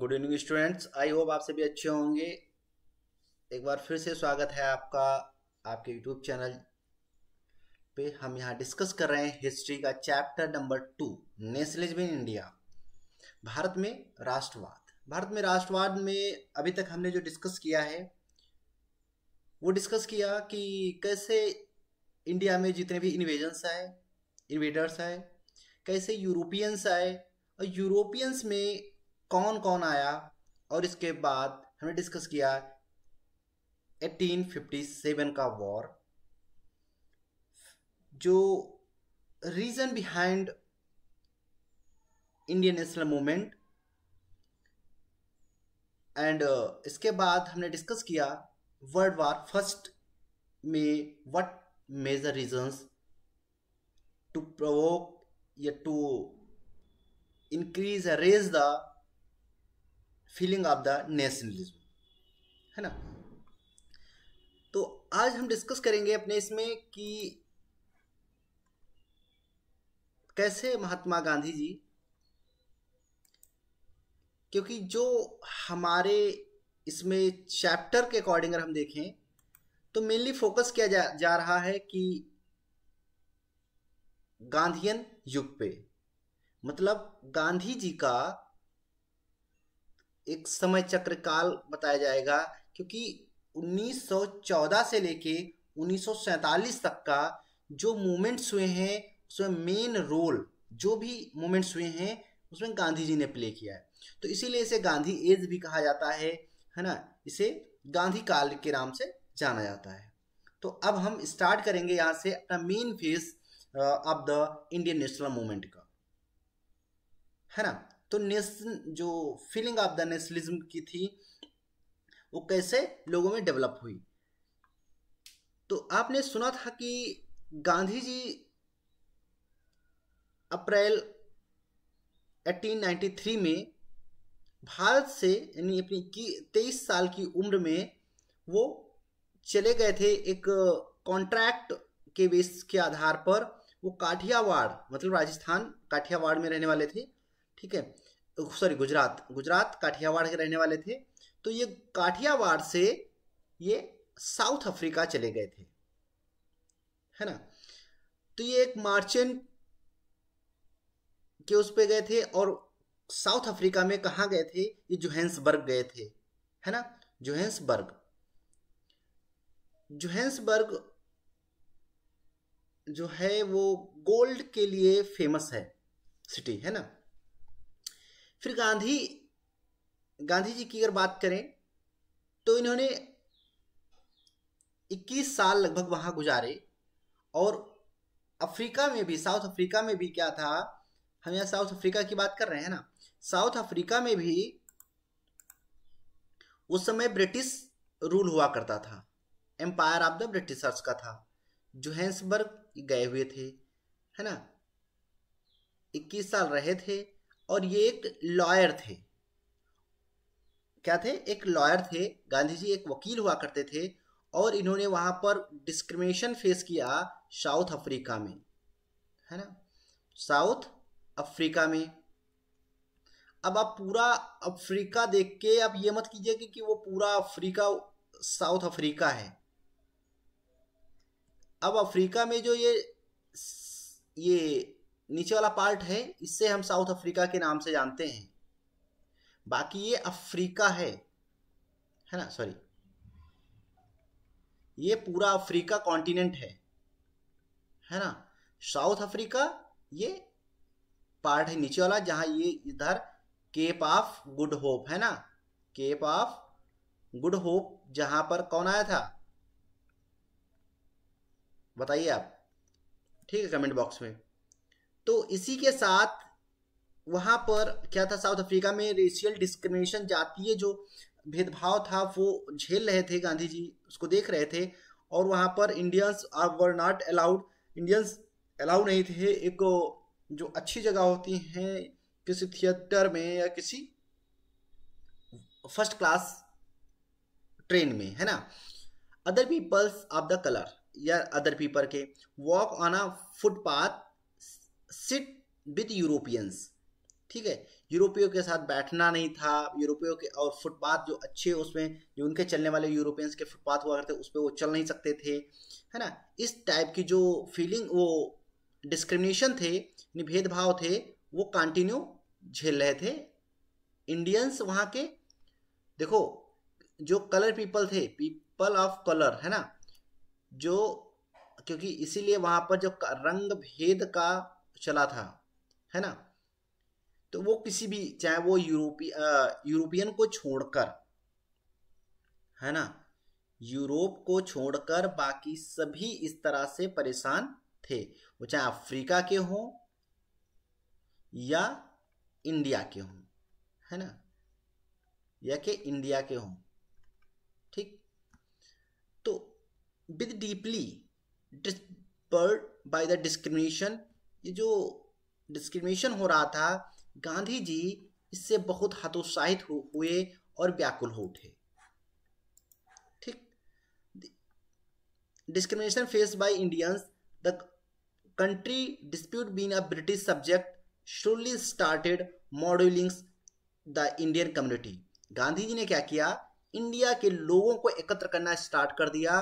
good evening students I hope आप सभी अच्छे होंगे एक बार फिर से स्वागत है आपका आपके यूट्यूब चैनल पे हम यहाँ डिस्कस कर रहे हैं हिस्ट्री का chapter number two nationalism in India Bharat में राष्ट्रवाद भारत में राष्ट्रवाद में अभी तक हमने जो डिस्कस किया है वो डिस्कस किया कि कैसे इंडिया में जितने भी इन्वेजन्स आए इन्वेडर्स आए कैसे यूरोपियंस आए और यूरोपियंस में कौन कौन आया और इसके बाद हमने डिस्कस किया 1857 का वॉर जो reason behind Indian national movement and इसके बाद हमने डिस्कस किया वर्ल्ड वार फर्स्ट में what major reasons to provoke या to increase raise the feeling of the nationalism है ना तो आज हम डिस्कस करेंगे अपने इसमें कि कैसे महात्मा गांधी जी क्योंकि जो हमारे इसमें चैप्टर के अकॉर्डिंग अगर हम देखें तो मेनली फोकस किया जा, जा रहा है कि गांधीयन युग पे मतलब गांधी जी का एक समय चक्र काल बताया जाएगा क्योंकि 1914 से लेके 1947 तक का जो मूवमेंट्स हुए हैं उसमें मेन रोल जो भी मूवमेंट्स हुए हैं उसमें गांधी जी ने प्ले किया है तो इसीलिए इसे गांधी एज भी कहा जाता है है ना इसे गांधी काल के नाम से जाना जाता है तो अब हम स्टार्ट करेंगे यहाँ से अपना main phase of the Indian national movement का है ना तो नेशन जो फीलिंग ऑफ द नेशनलिज्म की थी वो कैसे लोगों में डेवलप हुई तो आपने सुना था कि गांधी जी अप्रैल 1893 में भारत से यानी अपनी की तेईस साल की उम्र में वो चले गए थे एक कॉन्ट्रैक्ट के बेस के आधार पर वो काठियावाड़ मतलब राजस्थान काठियावाड़ में रहने वाले थे ठीक है सॉरी गुजरात गुजरात काठियावाड़ के रहने वाले थे तो ये काठियावाड़ से ये साउथ अफ्रीका चले गए थे है ना तो ये एक मार्चेंट के उस पे गए थे और साउथ अफ्रीका में कहा गए थे ये जोहेंसबर्ग गए थे है ना जोहेंसबर्ग जोहेंसबर्ग जो है वो गोल्ड के लिए फेमस है सिटी है ना फिर गांधी गांधी जी की अगर बात करें तो इन्होंने 21 साल लगभग वहाँ गुजारे और अफ्रीका में भी साउथ अफ्रीका में भी क्या था हम यहाँ साउथ अफ्रीका की बात कर रहे हैं ना साउथ अफ्रीका में भी उस समय ब्रिटिश रूल हुआ करता था एम्पायर ऑफ द ब्रिटिशर्स का था जोहेंसबर्ग गए हुए थे है ना 21 साल रहे थे और ये एक लॉयर थे क्या थे एक लॉयर थे गांधी जी एक वकील हुआ करते थे और इन्होंने वहां पर डिस्क्रिमिनेशन फेस किया साउथ अफ्रीका में है ना साउथ अफ्रीका में अब आप पूरा अफ्रीका देख के आप ये मत कीजिए कि, कि वो पूरा अफ्रीका साउथ अफ्रीका है अब अफ्रीका में जो ये ये नीचे वाला पार्ट है इससे हम साउथ अफ्रीका के नाम से जानते हैं बाकी ये अफ्रीका है है ना सॉरी ये पूरा अफ्रीका कॉन्टिनेंट है है ना साउथ अफ्रीका ये पार्ट है नीचे वाला जहां ये इधर केप ऑफ गुड होप है ना केप ऑफ गुड होप जहां पर कौन आया था बताइए आप ठीक है कमेंट बॉक्स में तो इसी के साथ वहां पर क्या था साउथ अफ्रीका में रेशियल डिस्क्रिमिनेशन जातीय जो भेदभाव था वो झेल रहे थे गांधी जी उसको देख रहे थे और वहां पर Indians are were not allowed Indians allow नहीं थे एक जो अच्छी जगह होती हैं किसी थिएटर में या किसी फर्स्ट क्लास ट्रेन में है ना other peoples of the colour या अदर पीपल के walk on a footpath sit with Europeans ठीक है यूरोपियो के साथ बैठना नहीं था यूरोपियो के और फुटपाथ जो अच्छे उसमें जो उनके चलने वाले यूरोपियंस के फुटपाथ हुआ करते उस पर वो चल नहीं सकते थे है ना इस टाइप की जो फीलिंग वो डिस्क्रिमिनेशन थे भेदभाव थे वो कंटिन्यू झेल रहे थे इंडियंस वहाँ के देखो जो कलर पीपल थे पीपल ऑफ कलर है ना जो क्योंकि इसीलिए वहाँ पर जो रंग भेद का चला था है ना तो वो किसी भी चाहे वो यूरोपी यूरोपियन को छोड़कर है ना यूरोप को छोड़कर बाकी सभी इस तरह से परेशान थे वो चाहे अफ्रीका के हों या इंडिया के हों है ना या के इंडिया के हों ठीक तो with deeply disturbed by the discrimination ये जो डिस्क्रिमिनेशन हो रहा था गांधी जी इससे बहुत हतोत्साहित हुए और व्याकुल हो उठे ठीक discrimination face by Indians the country despite been a British subject shortly started mobilising the Indian community Gandhi ji ने क्या किया इंडिया के लोगों को एकत्र करना स्टार्ट कर दिया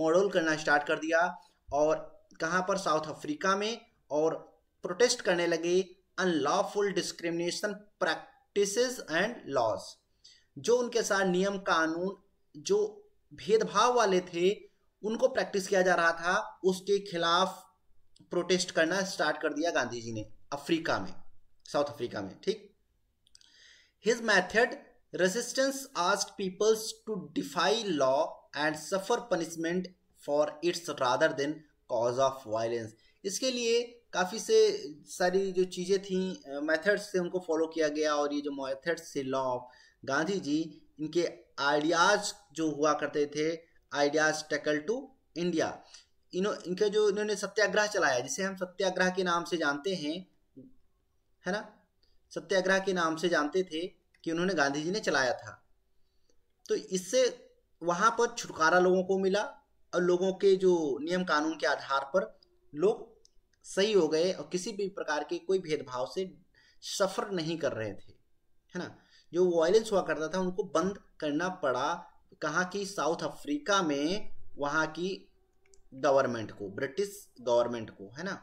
मॉडल करना स्टार्ट कर दिया और कहाँ पर साउथ अफ्रीका में और प्रोटेस्ट करने लगे unlawful discrimination practice and laws जो उनके साथ नियम कानून जो भेदभाव वाले थे उनको प्रैक्टिस किया जा रहा था उसके खिलाफ प्रोटेस्ट करना स्टार्ट कर दिया गांधी जी ने अफ्रीका में साउथ अफ्रीका में ठीक his method resistance asked peoples to defy law and suffer punishment for its rather than cause of violence इसके लिए काफ़ी से सारी जो चीज़ें थी मेथड्स से उनको फॉलो किया गया और ये जो मेथड्स से लॉ ऑफ गांधी जी इनके आइडियाज जो हुआ करते थे आइडियाज टैकल टू इंडिया इन्हों इनके जो इन्होंने सत्याग्रह चलाया जिसे हम सत्याग्रह के नाम से जानते हैं है ना सत्याग्रह के नाम से जानते थे कि उन्होंने गांधी जी ने चलाया था तो इससे वहाँ पर छुटकारा लोगों को मिला और लोगों के जो नियम कानून के आधार पर लोग सही हो गए और किसी भी प्रकार के कोई भेदभाव से सफ़र नहीं कर रहे थे है ना जो वायलेंस हुआ करता था उनको बंद करना पड़ा कहा कि साउथ अफ्रीका में वहां की गवर्नमेंट को ब्रिटिश गवर्नमेंट को है ना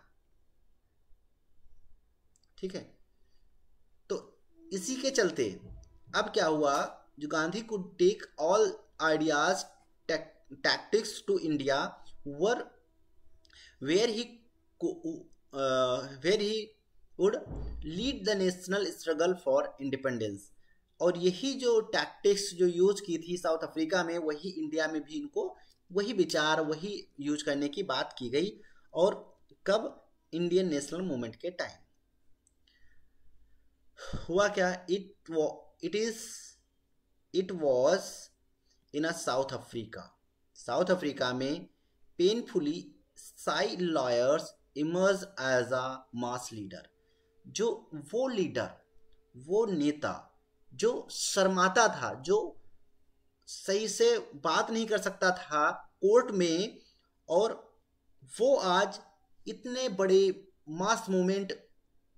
ठीक है तो इसी के चलते अब क्या हुआ जो गांधी को take all ideas tactics to India were where he were he would lead the national struggle for independence और यही जो टैक्टिक्स जो यूज की थी साउथ अफ्रीका में वही इंडिया में भी इनको वही विचार वही यूज करने की बात की गई और कब इंडियन नेशनल मूवमेंट के टाइम हुआ क्या it it is it was in a South Africa South Africa में पेनफुली साई lawyers emerge as a mass leader जो वो लीडर वो नेता जो शर्माता था जो सही से बात नहीं कर सकता था कोर्ट में और वो आज इतने बड़े मास मूवमेंट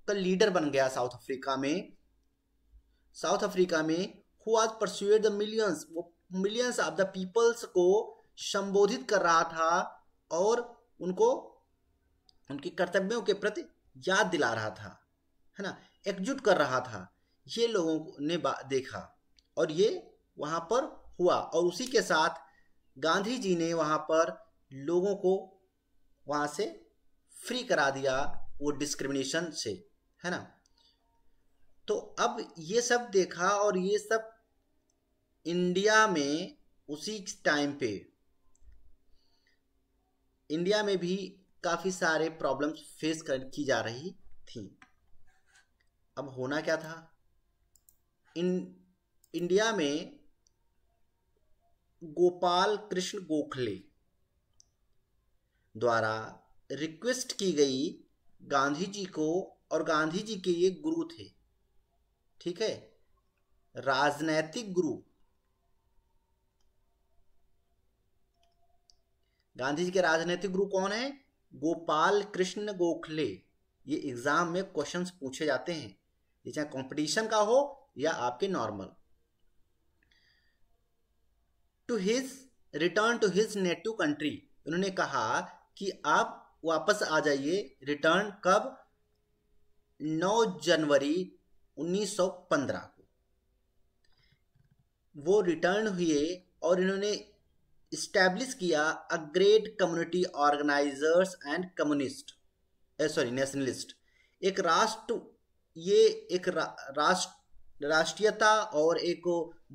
का लीडर बन गया साउथ अफ्रीका में साउथ अफ्रीका में हु आज परस्यूड द मिलियंस वो मिलियंस ऑफ द पीपल्स को संबोधित कर रहा था और उनको उनके कर्तव्यों के प्रति याद दिला रहा था है ना एकजुट कर रहा था ये लोगों ने देखा और ये वहाँ पर हुआ और उसी के साथ गांधी जी ने वहाँ पर लोगों को वहाँ से फ्री करा दिया वो डिस्क्रिमिनेशन से है ना तो अब ये सब देखा और ये सब इंडिया में उसी टाइम पे इंडिया में भी काफ़ी सारे प्रॉब्लम्स फेस कर की जा रही थी अब होना क्या था इन इंडिया में गोपाल कृष्ण गोखले द्वारा रिक्वेस्ट की गई गांधी जी को और गांधी जी के ये गुरु थे ठीक है राजनैतिक गुरु गांधी जी के राजनीतिक गुरु कौन है गोपाल कृष्ण गोखले ये एग्जाम में क्वेश्चंस पूछे जाते हैं ये चाहे कंपटीशन का हो या आपके normal to his return to his native country उन्होंने कहा कि आप वापस आ जाइए रिटर्न कब 9 जनवरी 1915 को वो रिटर्न हुए और इन्होंने इस्टेब्लिश किया a great community organizers and communist sorry nationalist एक राष्ट्र ये एक रा, राष्ट्र राष्ट्रीयता और एक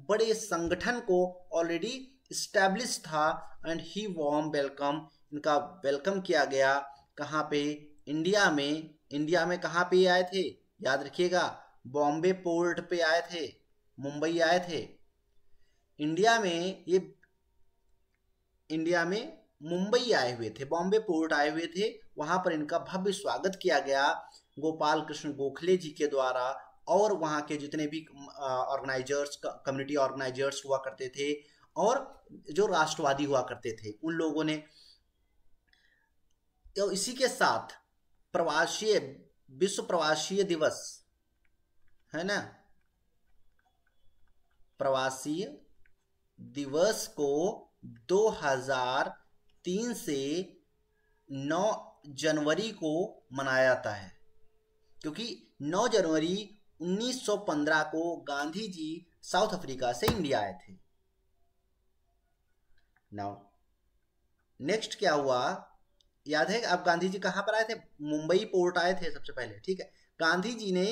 बड़े संगठन को ऑलरेडी इस्टेब्लिश था एंड ही वॉम वेलकम इनका वेलकम किया गया कहाँ पे इंडिया में इंडिया में कहाँ पे आए थे याद रखिएगा बॉम्बे पोर्ट पे आए थे मुंबई आए थे इंडिया में ये इंडिया में मुंबई आए हुए थे बॉम्बे पोर्ट आए हुए थे वहां पर इनका भव्य स्वागत किया गया गोपाल कृष्ण गोखले जी के द्वारा और वहाँ के जितने भी ऑर्गेनाइजर्स कम्युनिटी ऑर्गेनाइजर्स हुआ करते थे और जो राष्ट्रवादी हुआ करते थे उन लोगों ने तो इसी के साथ प्रवासी विश्व प्रवासी दिवस है ना प्रवासी दिवस को 2003 से 9 जनवरी को मनाया जाता है क्योंकि 9 जनवरी 1915 को गांधी जी साउथ अफ्रीका से इंडिया आए थे नौ नेक्स्ट क्या हुआ याद है आप गांधी जी कहाँ पर आए थे मुंबई पोर्ट आए थे सबसे पहले ठीक है गांधी जी ने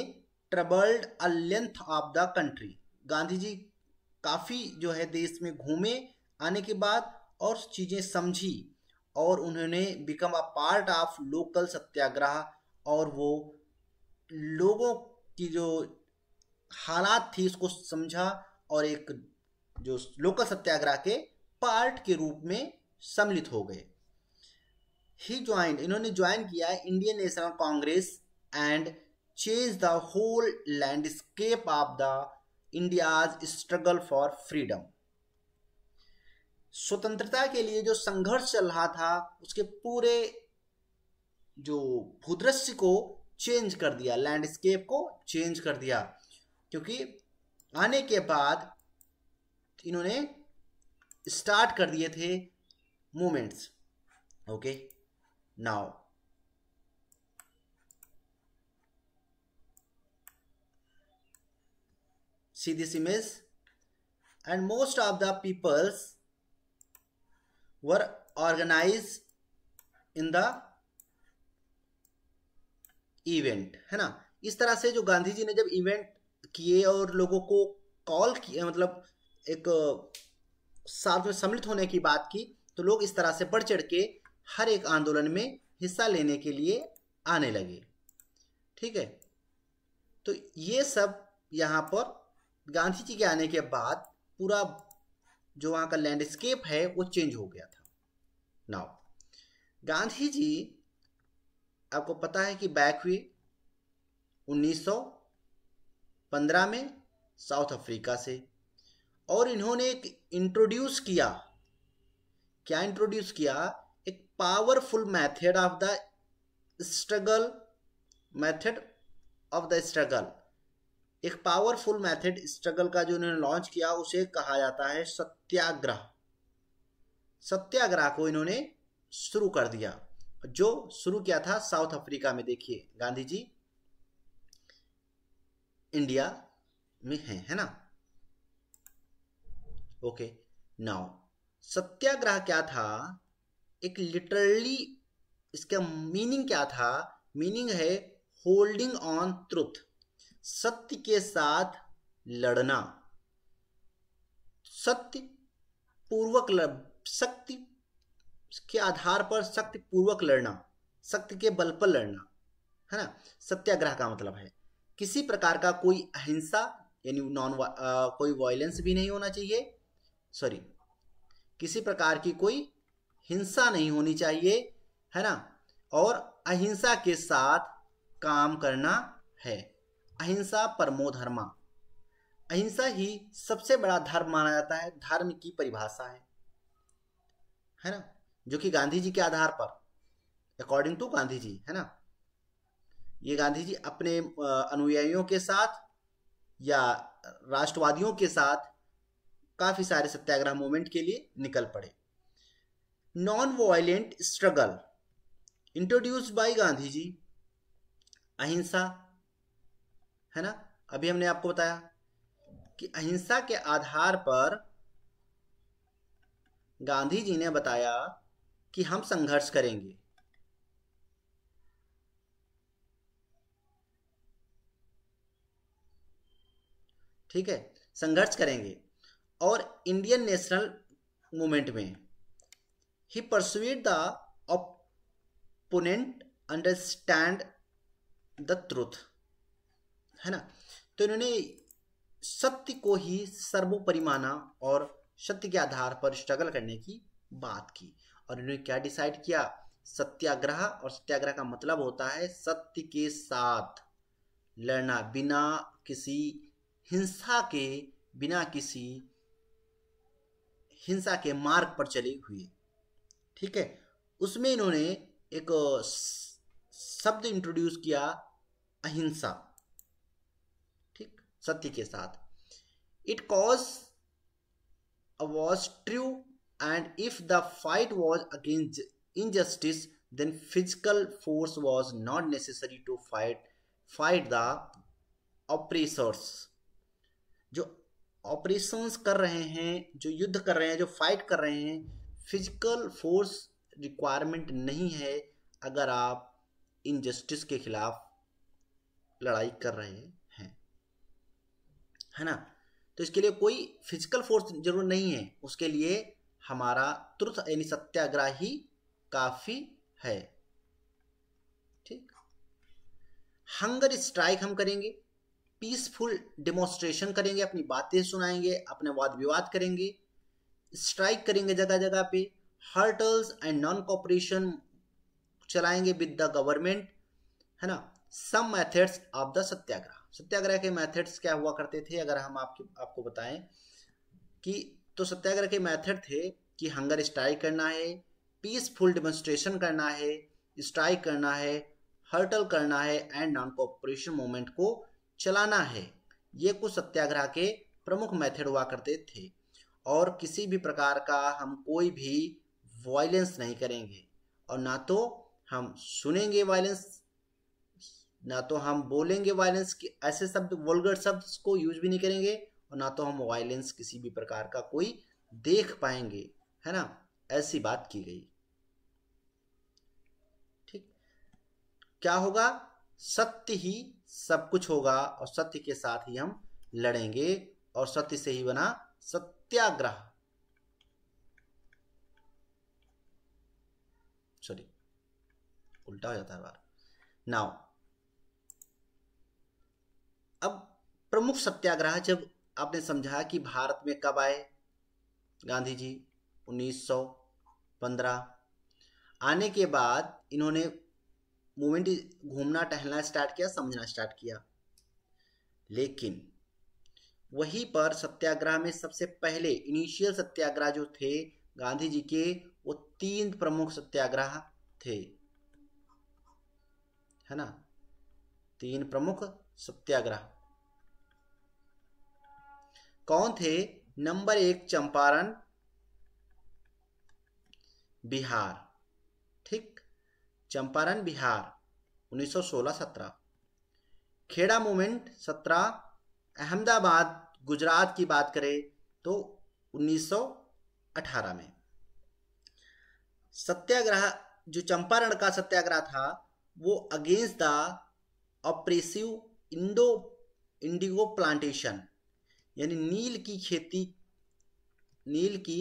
troubled a length of the country Gandhi ji काफ़ी जो है देश में घूमे आने के बाद और चीज़ें समझी और उन्होंने become a part of local satyagraha और वो लोगों की जो हालात थी उसको समझा और एक जो लोकल सत्याग्रह के पार्ट के रूप में सम्मिलित हो गए ही ज्वाइन इन्होंने ज्वाइन किया Indian National Congress and change the whole landscape of the India's struggle for freedom स्वतंत्रता के लिए जो संघर्ष चल रहा था उसके पूरे जो भूदृश्य को चेंज कर दिया लैंडस्केप को चेंज कर दिया क्योंकि आने के बाद इन्होंने स्टार्ट कर दिए थे movements okay now see this image and most of the peoples were organized in the event है ना इस तरह से जो गांधी जी ने जब इवेंट किए और लोगों को कॉल किए मतलब एक साथ में सम्मिलित होने की बात की तो लोग इस तरह से बढ़ चढ़ के हर एक आंदोलन में हिस्सा लेने के लिए आने लगे ठीक है तो ये सब यहाँ पर गांधी जी के आने के बाद पूरा जो वहां का लैंडस्केप है वो चेंज हो गया था नाउ गांधी जी आपको पता है कि बैक हुए 1915 में साउथ अफ्रीका से और इन्होंने एक इंट्रोड्यूस किया क्या इंट्रोड्यूस किया एक powerful method of the struggle method of the struggle एक पावरफुल मेथड स्ट्रगल का जो इन्होंने लॉन्च किया उसे कहा जाता है सत्याग्रह सत्याग्रह को इन्होंने शुरू कर दिया जो शुरू किया था साउथ अफ्रीका में देखिए गांधी जी इंडिया में है है ना ओके नाउ सत्याग्रह क्या था एक लिटरली इसका मीनिंग क्या था मीनिंग है होल्डिंग ऑन ट्रुथ सत्य के साथ लड़ना सत्य पूर्वक शक्ति के आधार पर शक्ति पूर्वक लड़ना शक्ति के बल पर लड़ना है ना सत्याग्रह का मतलब है किसी प्रकार का कोई अहिंसा यानी नॉन कोई वायलेंस भी नहीं होना चाहिए सॉरी किसी प्रकार की कोई हिंसा नहीं होनी चाहिए है ना और अहिंसा के साथ काम करना है अहिंसा परमो धर्मा अहिंसा ही सबसे बड़ा धर्म माना जाता है धर्म की परिभाषा है है ना जो कि गांधी जी के आधार पर अकॉर्डिंग टू गांधी जी है ना ये गांधी जी अपने अनुयायियों के साथ या राष्ट्रवादियों के साथ काफी सारे सत्याग्रह मूवमेंट के लिए निकल पड़े non violent struggle introduced by Gandhi ji अहिंसा है ना अभी हमने आपको बताया कि अहिंसा के आधार पर गांधी जी ने बताया कि हम संघर्ष करेंगे ठीक है संघर्ष करेंगे और इंडियन नेशनल मूवमेंट में he persuade the opponent understand the truth है ना तो इन्होंने सत्य को ही सर्वोपरि माना और सत्य के आधार पर स्ट्रगल करने की बात की और इन्होंने क्या डिसाइड किया सत्याग्रह और सत्याग्रह का मतलब होता है सत्य के साथ लड़ना बिना किसी हिंसा के बिना किसी हिंसा के मार्ग पर चले हुए ठीक है उसमें इन्होंने एक शब्द इंट्रोड्यूस किया अहिंसा सत्य के साथ it cause was true and if the fight was against injustice then physical force was not necessary to fight fight the oppressors जो ऑपरेशंस कर रहे हैं जो युद्ध कर रहे हैं जो फाइट कर रहे हैं फिजिकल फोर्स रिक्वायरमेंट नहीं है अगर आप इनजस्टिस के खिलाफ लड़ाई कर रहे हैं है ना तो इसके लिए कोई फिजिकल फोर्स जरूर नहीं है उसके लिए हमारा त्रुथ यानी सत्याग्रह ही काफी है ठीक हंगर स्ट्राइक हम करेंगे पीसफुल डेमोन्स्ट्रेशन करेंगे अपनी बातें सुनाएंगे अपने वाद विवाद करेंगे स्ट्राइक करेंगे जगह जगह पे हर्टल्स एंड नॉन कॉपरेशन चलाएंगे विद द गवर्नमेंट है ना some methods of the satyagraha सत्याग्रह के मेथड्स क्या हुआ करते थे अगर हम आपके आपको बताएं कि तो सत्याग्रह के मेथड थे कि हंगर स्ट्राइक करना है पीसफुल डेमोन्स्ट्रेशन करना है स्ट्राइक करना है हर्टल करना है एंड नॉन कॉपरेशन मूवमेंट को चलाना है ये कुछ सत्याग्रह के प्रमुख मेथड हुआ करते थे और किसी भी प्रकार का हम कोई भी वायलेंस नहीं करेंगे और ना तो हम सुनेंगे वायलेंस ना तो हम बोलेंगे वायलेंस के ऐसे शब्द वोलगर शब्द को यूज भी नहीं करेंगे और ना तो हम वायलेंस किसी भी प्रकार का कोई देख पाएंगे है ना ऐसी बात की गई ठीक क्या होगा सत्य ही सब कुछ होगा और सत्य के साथ ही हम लड़ेंगे और सत्य से ही बना सत्याग्रह सॉरी उल्टा हो जाता है बार नाउ अब प्रमुख सत्याग्रह जब आपने समझा कि भारत में कब आए गांधी जी 1915 आने के बाद इन्होंने मूवमेंट घूमना टहलना स्टार्ट किया समझना स्टार्ट किया लेकिन वहीं पर सत्याग्रह में सबसे पहले इनिशियल सत्याग्रह जो थे गांधी जी के वो तीन प्रमुख सत्याग्रह थे है ना तीन प्रमुख सत्याग्रह कौन थे नंबर एक चंपारण बिहार ठीक चंपारण बिहार 1916-17 खेड़ा मूवमेंट 17 अहमदाबाद गुजरात की बात करें तो 1918 में सत्याग्रह जो चंपारण का सत्याग्रह था वो against the oppressive indo indigo plantation यानी नील की खेती नील की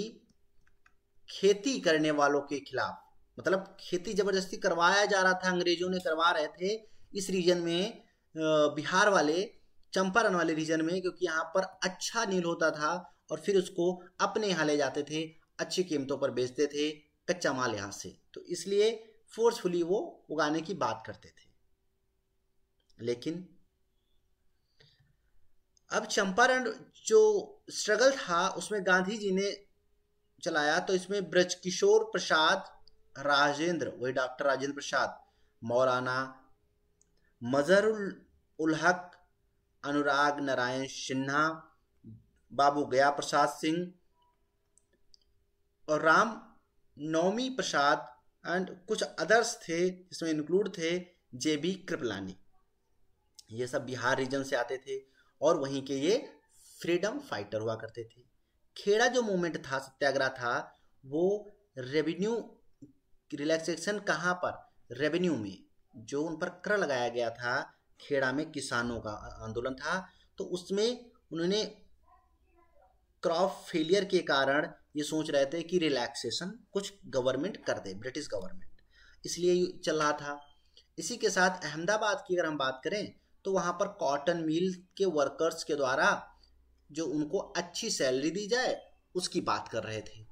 खेती करने वालों के खिलाफ मतलब खेती जबरदस्ती करवाया जा रहा था अंग्रेजों ने करवा रहे थे इस रीजन में बिहार वाले चंपारण वाले रीजन में क्योंकि यहाँ पर अच्छा नील होता था और फिर उसको अपने यहाँ ले जाते थे अच्छी कीमतों पर बेचते थे कच्चा माल यहाँ से तो इसलिए फोर्सफुली वो उगाने की बात करते थे लेकिन अब चंपारण जो स्ट्रगल था उसमें गांधी जी ने चलाया तो इसमें ब्रज किशोर प्रसाद राजेंद्र वही डॉक्टर राजेंद्र प्रसाद मौलाना मजहरुल उलहक अनुराग नारायण सिन्हा बाबू गया प्रसाद सिंह और राम नौमी प्रसाद एंड कुछ अदर्स थे जिसमें इंक्लूड थे जे बी कृपलानी ये सब बिहार रीजन से आते थे और वहीं के ये फ्रीडम फाइटर हुआ करते थे खेड़ा जो मूवमेंट था सत्याग्रह था वो रेवेन्यू रिलैक्सेशन कहाँ पर रेवेन्यू में जो उन पर कर लगाया गया था खेड़ा में किसानों का आंदोलन था तो उसमें उन्होंने क्रॉप फेलियर के कारण ये सोच रहे थे कि रिलैक्सेशन कुछ गवर्नमेंट कर दे ब्रिटिश गवर्नमेंट इसलिए चल रहा था इसी के साथ अहमदाबाद की अगर हम बात करें तो वहाँ पर कॉटन मिल के वर्कर्स के द्वारा जो उनको अच्छी सैलरी दी जाए उसकी बात कर रहे थे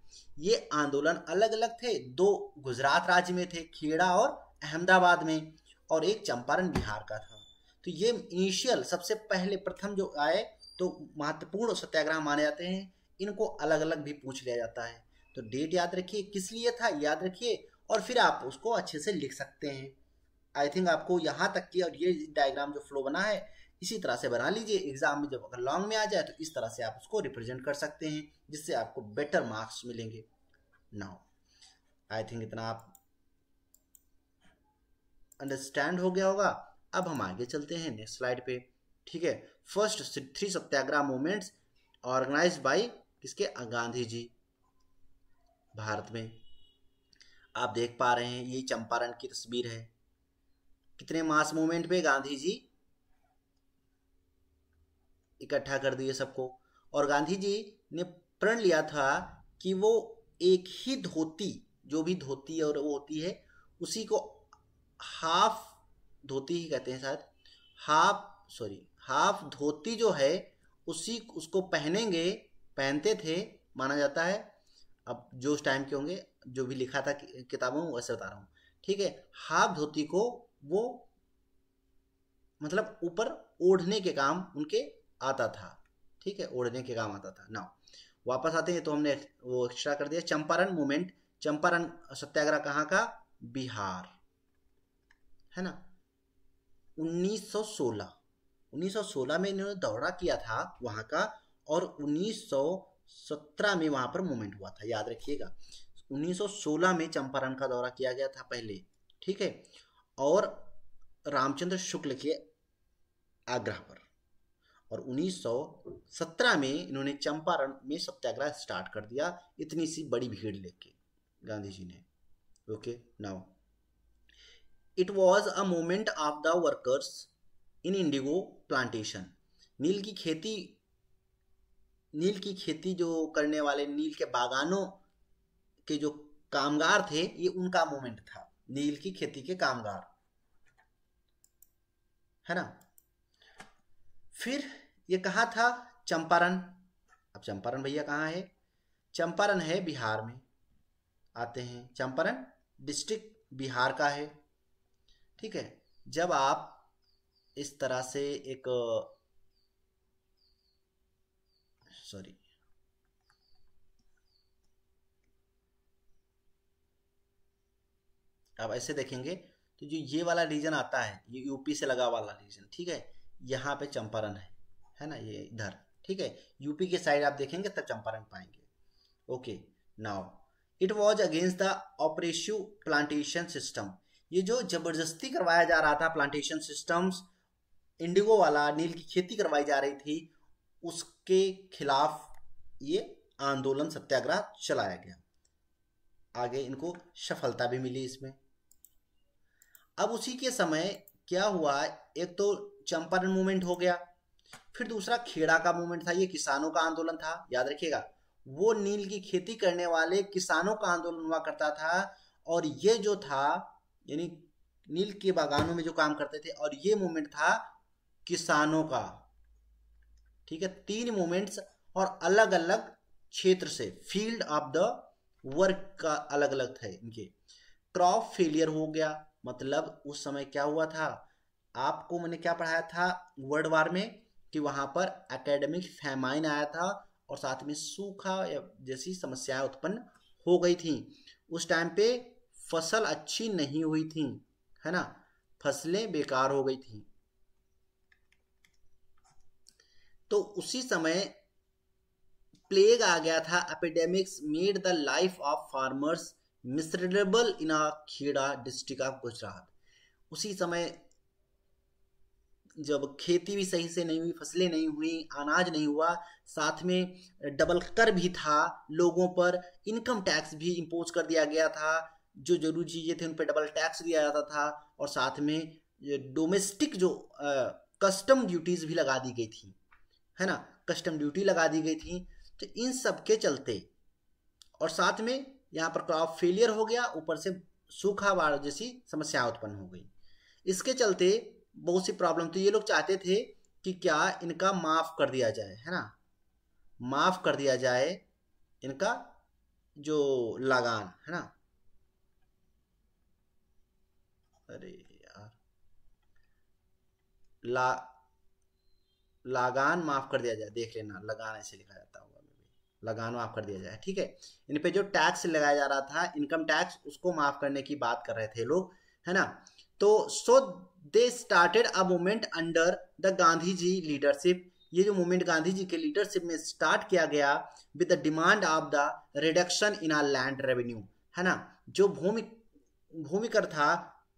ये आंदोलन अलग अलग थे दो गुजरात राज्य में थे खेड़ा और अहमदाबाद में और एक चंपारण बिहार का था तो ये इनिशियल सबसे पहले प्रथम जो आए तो महत्वपूर्ण सत्याग्रह माने जाते हैं इनको अलग अलग भी पूछ लिया जाता है तो डेट याद रखिए किस लिए था याद रखिए और फिर आप उसको अच्छे से लिख सकते हैं आई थिंक आपको यहाँ तक की और ये डायग्राम जो फ्लो बना है इसी तरह से बना लीजिए एग्जाम में जब अगर लॉन्ग में आ जाए तो इस तरह से आप उसको रिप्रेजेंट कर सकते हैं जिससे आपको बेटर मार्क्स मिलेंगे नाउ आई थिंक इतना आप अंडरस्टैंड हो गया होगा अब हम आगे चलते हैं नेक्स्ट स्लाइड पे ठीक है first three satyagraha movements organize by किसके गांधी जी भारत में आप देख पा रहे हैं ये चंपारण की तस्वीर है कितने मास मूवमेंट पे गांधी जी इकट्ठा कर दिए सबको और गांधी जी ने प्रण लिया था कि वो एक ही धोती जो भी धोती और वो होती है उसी को हाफ धोती ही कहते हैं शायद हाफ सॉरी हाफ धोती जो है उसी उसको पहनेंगे पहनते थे माना जाता है अब जो उस टाइम के होंगे जो भी लिखा था किताबों में वैसे बता रहा हूँ ठीक है हाफ धोती को वो मतलब ऊपर ओढ़ने के काम उनके आता था ठीक है ओढ़ने के काम आता था ना वापस आते हैं तो हमने वो एक्स्ट्रा कर दिया चंपारण मूवमेंट चंपारण सत्याग्रह कहाँ का बिहार है ना 1916 1916 में इन्होंने दौरा किया था वहां का और 1917 में वहां पर मूवमेंट हुआ था याद रखिएगा 1916 में चंपारण का दौरा किया गया था पहले ठीक है और रामचंद्र शुक्ल के आग्रह पर और 1917 में इन्होंने चंपारण में सत्याग्रह स्टार्ट कर दिया इतनी सी बड़ी भीड़ लेके गांधी जी ने okay now it was a moment of the workers in indigo plantation नील की खेती नील की खेती जो करने वाले नील के बागानों के जो कामगार थे ये उनका मोमेंट था नील की खेती के कामगार है ना फिर ये कहा था चंपारण अब चंपारण भैया कहाँ है चंपारण है बिहार में आते हैं चंपारण डिस्ट्रिक्ट बिहार का है ठीक है जब आप इस तरह से एक सॉरी आप ऐसे देखेंगे तो जो ये वाला रीजन आता है ये यूपी से लगा वाला रीजन ठीक है यहाँ पे चंपारण है है ना ये इधर ठीक है यूपी के साइड आप देखेंगे तब चंपारण पाएंगे okay now it was against the oppressive plantation system ये जो जबरदस्ती करवाया जा रहा था प्लांटेशन सिस्टम्स इंडिगो वाला नील की खेती करवाई जा रही थी उसके खिलाफ ये आंदोलन सत्याग्रह चलाया गया आगे इनको सफलता भी मिली इसमें अब उसी के समय क्या हुआ एक तो चंपारण मूवमेंट हो गया फिर दूसरा खेड़ा का मूवमेंट था ये किसानों का आंदोलन था याद रखिएगा वो नील की खेती करने वाले किसानों का आंदोलन हुआ करता था और ये जो था यानी नील के बागानों में जो काम करते थे और ये मूवमेंट था किसानों का ठीक है तीन मूवमेंट्स और अलग अलग क्षेत्र से फील्ड ऑफ द वर्क का अलग अलग था इनके क्रॉप फेलियर हो गया मतलब उस समय क्या हुआ था आपको मैंने क्या पढ़ाया था वर्ल्ड वार में कि वहां पर एकेडमिक फैमाइन आया था और साथ में सूखा जैसी समस्याएं उत्पन्न हो गई थी उस टाइम पे फसल अच्छी नहीं हुई थी है ना फसलें बेकार हो गई थी तो उसी समय प्लेग आ गया था epidemics made the life of farmers miserable in Kheda district of Gujarat उसी समय जब खेती भी सही से नहीं हुई फसलें नहीं हुई अनाज नहीं हुआ साथ में डबल कर भी था लोगों पर इनकम टैक्स भी इम्पोज कर दिया गया था जो जरूरी चीज़ें थी उन पर डबल टैक्स दिया जाता था और साथ में डोमेस्टिक जो कस्टम ड्यूटीज़ भी लगा दी गई थी है ना कस्टम ड्यूटी लगा दी गई थी तो इन सब के चलते और साथ में यहाँ पर क्रॉप फेलियर हो गया ऊपर से सूखा बाढ़ जैसी समस्या उत्पन्न हो गई इसके चलते बहुत सी प्रॉब्लम तो ये लोग चाहते थे कि क्या इनका माफ़ कर दिया जाए है ना माफ़ कर दिया जाए इनका जो लगान है ना अरे यार ला लागान माफ़ कर दिया जाए देख लेना लगान ऐसे लिखा जाए लगान माफ कर दिया जाए ठीक है इन पे जो टैक्स लगाया जा रहा था इनकम टैक्स उसको माफ करने की बात कर रहे थे लोग है ना तो so they started a movement under the Gandhi ji leadership ये जो मूवमेंट गांधी जी के लीडरशिप में स्टार्ट किया गया with the demand of the reduction in our land revenue है ना जो भूमि भूमि कर था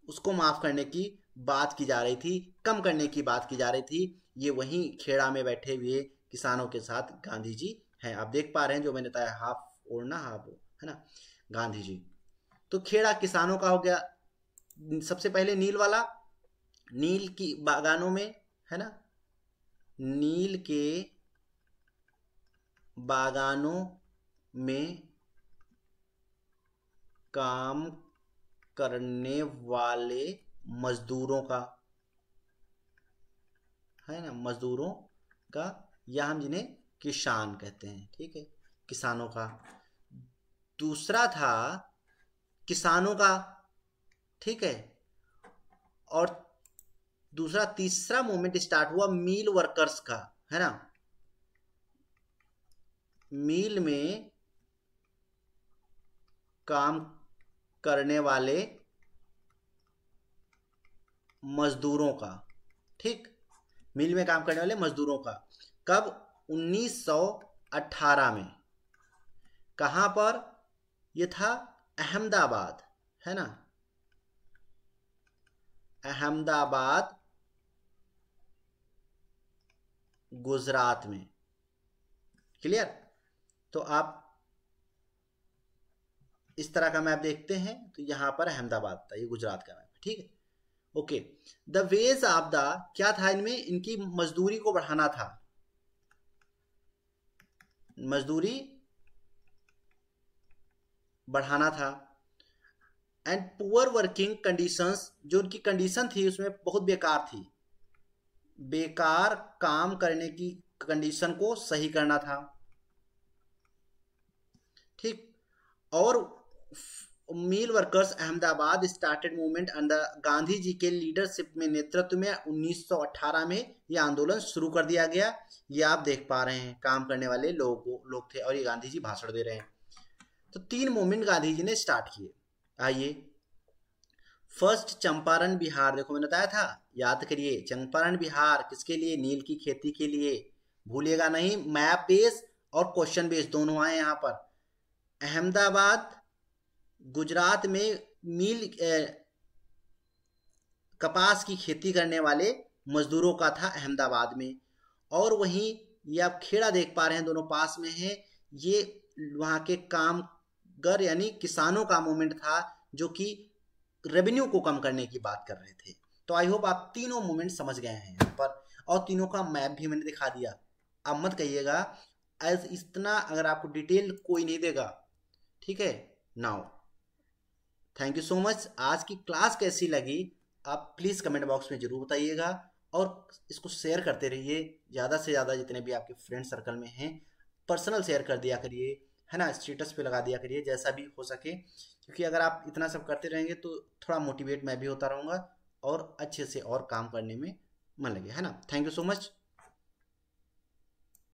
उसको माफ करने की बात की जा रही थी कम करने की बात की जा रही थी ये वहीं खेड़ा में बैठे हुए किसानों के साथ गांधी जी है आप देख पा रहे हैं जो मैंने बताया हाफ ओढ़ना हाफ है ना गांधी जी तो खेड़ा किसानों का हो गया सबसे पहले नील वाला नील की बागानों में है ना नील के बागानों में काम करने वाले मजदूरों का है ना मजदूरों का या हम जिन्हें किसान कहते हैं ठीक है किसानों का दूसरा था किसानों का ठीक है और दूसरा तीसरा मूवमेंट स्टार्ट हुआ मील वर्कर्स का है ना मील में काम करने वाले मजदूरों का ठीक मिल में काम करने वाले मजदूरों का कब 1918 में कहां पर यह था अहमदाबाद है ना अहमदाबाद गुजरात में क्लियर तो आप इस तरह का मैप देखते हैं तो यहां पर अहमदाबाद था ये गुजरात का मैप ठीक है okay the wages of the क्या था इनमें इनकी मजदूरी को बढ़ाना था मजदूरी बढ़ाना था एंड पुअर वर्किंग कंडीशंस जो उनकी कंडीशन थी उसमें बहुत बेकार थी बेकार काम करने की कंडीशन को सही करना था ठीक और mill workers Ahmedabad started movement under Gandhi ji के लीडरशिप में नेतृत्व में 1918 में ये आंदोलन शुरू कर दिया गया ये आप देख पा रहे हैं काम करने वाले लोग लोग थे और ये गांधी जी भाषण दे रहे हैं तो तीन मूवमेंट गांधी जी ने स्टार्ट किए आइए फर्स्ट चंपारण बिहार देखो मैंने बताया था याद करिए चंपारण बिहार किसके लिए नील की खेती के लिए भूलिएगा नहीं मैप बेस और क्वेश्चन बेस दोनों आए यहाँ पर अहमदाबाद गुजरात में मील कपास की खेती करने वाले मजदूरों का था अहमदाबाद में और वहीं ये आप खेड़ा देख पा रहे हैं दोनों पास में है ये वहाँ के कामगर यानी किसानों का मूवमेंट था जो कि रेवेन्यू को कम करने की बात कर रहे थे तो आई होप आप तीनों मूवमेंट समझ गए हैं यहाँ पर और तीनों का मैप भी मैंने दिखा दिया आप मत कहिएगा इतना अगर आपको डिटेल कोई नहीं देगा ठीक है now thank you so much आज की क्लास कैसी लगी आप प्लीज़ कमेंट बॉक्स में ज़रूर बताइएगा और इसको शेयर करते रहिए ज़्यादा से ज़्यादा जितने भी आपके फ्रेंड सर्कल में हैं पर्सनल शेयर कर दिया करिए है ना स्टेटस पे लगा दिया करिए जैसा भी हो सके क्योंकि अगर आप इतना सब करते रहेंगे तो थोड़ा मोटिवेट मैं भी होता रहूँगा और अच्छे से और काम करने में मन लगे है ना थैंक यू सो मच